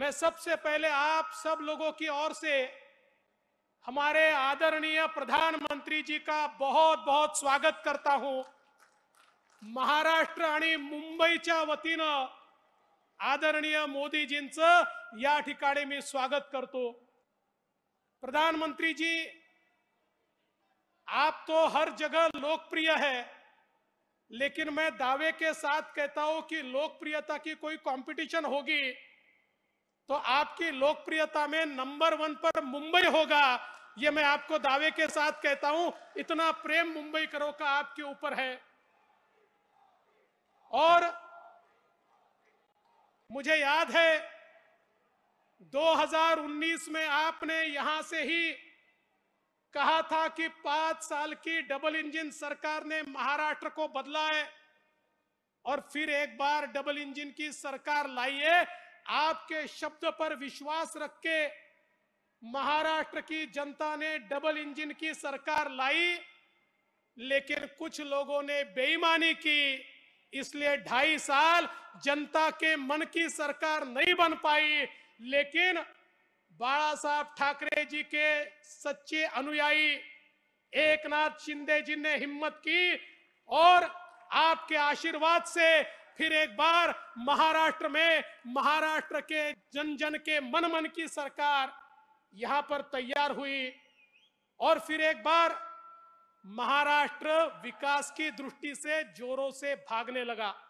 मैं सबसे पहले आप सब लोगों की ओर से हमारे आदरणीय प्रधानमंत्री जी का बहुत बहुत स्वागत करता हूं महाराष्ट्र मुंबई मुंबईच्या आदरणीय आदरणीय जी या ठिकाणी मी स्वागत करतो प्रधानमंत्री जी आप तो हर जगह लोकप्रिय है लेकिन मैं दावे के साथ कहता हूं कि लोकप्रियता की कोई कंपटीशन होगी तो आपकी लोकप्रियता में नंबर वन पर मुंबई होगा ये मैं आपको दावे के साथ कहता हूं इतना प्रेम मुंबई करो का आपके ऊपर है और मुझे याद है 2019 में आपने यहां से ही कहा था कि पांच साल की डबल इंजन सरकार ने महाराष्ट्र को बदला है और फिर एक बार डबल इंजन की सरकार लाई है आपके शब्द पर विश्वास रख के महाराष्ट्र की जनता ने डबल इंजन की सरकार लाई लेकिन कुछ लोगों ने बेईमानी की इसलिए ढाई साल जनता के मन की सरकार नहीं बन पाई लेकिन बाला साहब ठाकरे जी के सच्चे अनुयायी एक नाथ शिंदे जी ने हिम्मत की और आपके आशीर्वाद से फिर एक बार महाराष्ट्र में महाराष्ट्र के जन जन के मन मन की सरकार यहां पर तैयार हुई और फिर एक बार महाराष्ट्र विकास की दृष्टि से जोरों से भागने लगा